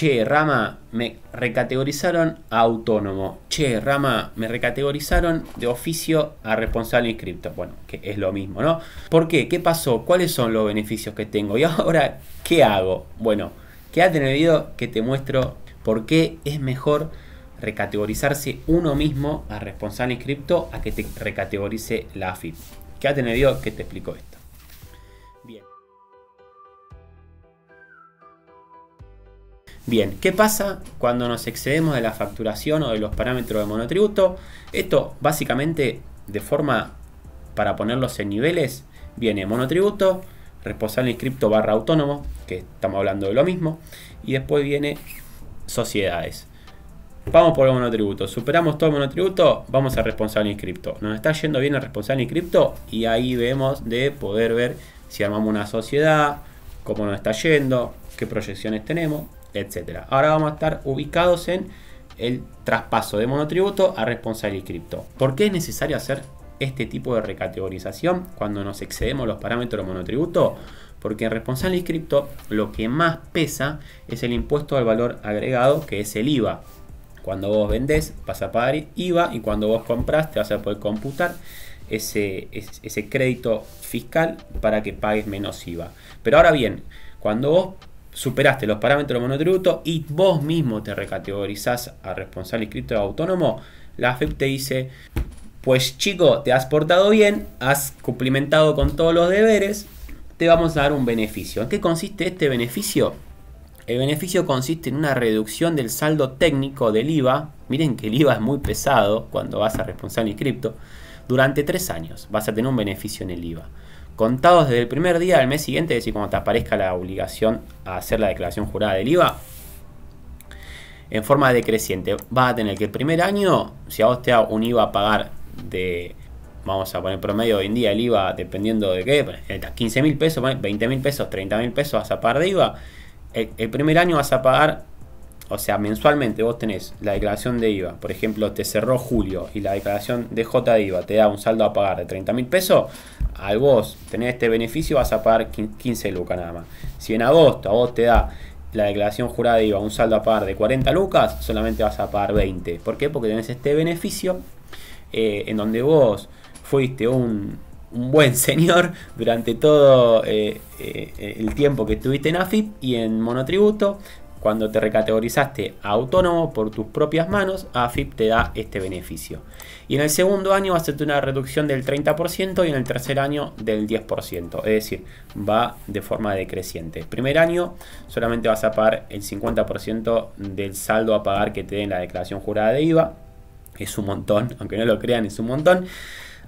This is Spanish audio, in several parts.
Che, Rama, me recategorizaron a autónomo. Che, Rama, me recategorizaron de oficio a responsable inscripto. Bueno, que es lo mismo, ¿no? ¿Por qué? ¿Qué pasó? ¿Cuáles son los beneficios que tengo? Y ahora, ¿qué hago? Bueno, quédate en el video que te muestro por qué es mejor recategorizarse uno mismo a responsable inscripto a que te recategorice la AFIP. Quédate en el video que te explico esto. Bien, ¿qué pasa cuando nos excedemos de la facturación o de los parámetros de monotributo? Esto básicamente de forma para ponerlos en niveles viene monotributo, responsable inscripto barra autónomo, que estamos hablando de lo mismo, y después viene sociedades. Vamos por el monotributo, superamos todo el monotributo, vamos a responsable inscripto. Nos está yendo bien el responsable inscripto y ahí vemos de poder ver si armamos una sociedad, cómo nos está yendo, qué proyecciones tenemos etcétera, Ahora vamos a estar ubicados en el traspaso de monotributo a responsable cripto. ¿Por qué es necesario hacer este tipo de recategorización cuando nos excedemos los parámetros de monotributo? Porque en responsable cripto lo que más pesa es el impuesto al valor agregado, que es el IVA. Cuando vos vendés vas a pagar IVA y cuando vos compras te vas a poder computar ese, ese crédito fiscal para que pagues menos IVA. Pero ahora bien, cuando vos superaste los parámetros monotributo y vos mismo te recategorizás a responsable inscrito autónomo, la AFIP e te dice, pues chico, te has portado bien, has cumplimentado con todos los deberes, te vamos a dar un beneficio. ¿En qué consiste este beneficio? El beneficio consiste en una reducción del saldo técnico del IVA. Miren que el IVA es muy pesado cuando vas a responsable inscripto. Durante tres años vas a tener un beneficio en el IVA contados desde el primer día del mes siguiente, es decir, cuando te aparezca la obligación a hacer la declaración jurada del IVA, en forma decreciente. Vas a tener que el primer año, si a vos un IVA a pagar de, vamos a poner promedio hoy en día el IVA, dependiendo de qué, 15 mil pesos, 20 mil pesos, 30 mil pesos vas a pagar de IVA. el primer año vas a pagar o sea, mensualmente vos tenés la declaración de IVA, por ejemplo, te cerró julio y la declaración de J de IVA te da un saldo a pagar de 30 mil pesos, al vos tener este beneficio vas a pagar 15 lucas nada más. Si en agosto a vos te da la declaración jurada de IVA un saldo a pagar de 40 lucas, solamente vas a pagar 20. ¿Por qué? Porque tenés este beneficio eh, en donde vos fuiste un, buen señor durante todo eh, eh, el tiempo que estuviste en AFIP y en monotributo cuando te recategorizaste autónomo por tus propias manos, AFIP te da este beneficio. Y en el segundo año vas a tener una reducción del 30% y en el tercer año del 10%. Es decir, va de forma decreciente. Primer año solamente vas a pagar el 50% del saldo a pagar que te den la declaración jurada de IVA. Es un montón, aunque no lo crean, es un montón.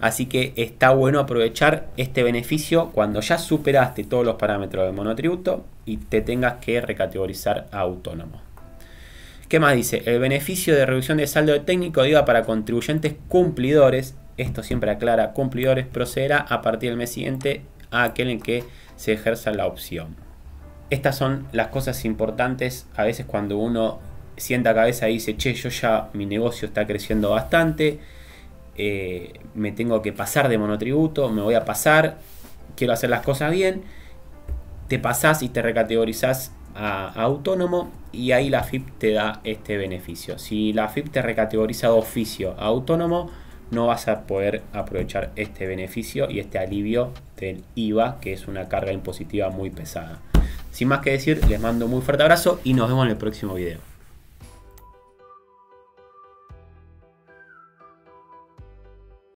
Así que está bueno aprovechar este beneficio cuando ya superaste todos los parámetros de monotributo y te tengas que recategorizar a autónomo. ¿Qué más dice? El beneficio de reducción de saldo técnico de para contribuyentes cumplidores, esto siempre aclara, cumplidores procederá a partir del mes siguiente a aquel en que se ejerza la opción. Estas son las cosas importantes a veces cuando uno sienta cabeza y dice, che, yo ya mi negocio está creciendo bastante, eh, me tengo que pasar de monotributo, me voy a pasar, quiero hacer las cosas bien, te pasás y te recategorizás a, autónomo y ahí la FIP te da este beneficio. Si la FIP te recategoriza de oficio a autónomo, no vas a poder aprovechar este beneficio y este alivio del IVA, que es una carga impositiva muy pesada. Sin más que decir, les mando un muy fuerte abrazo y nos vemos en el próximo video.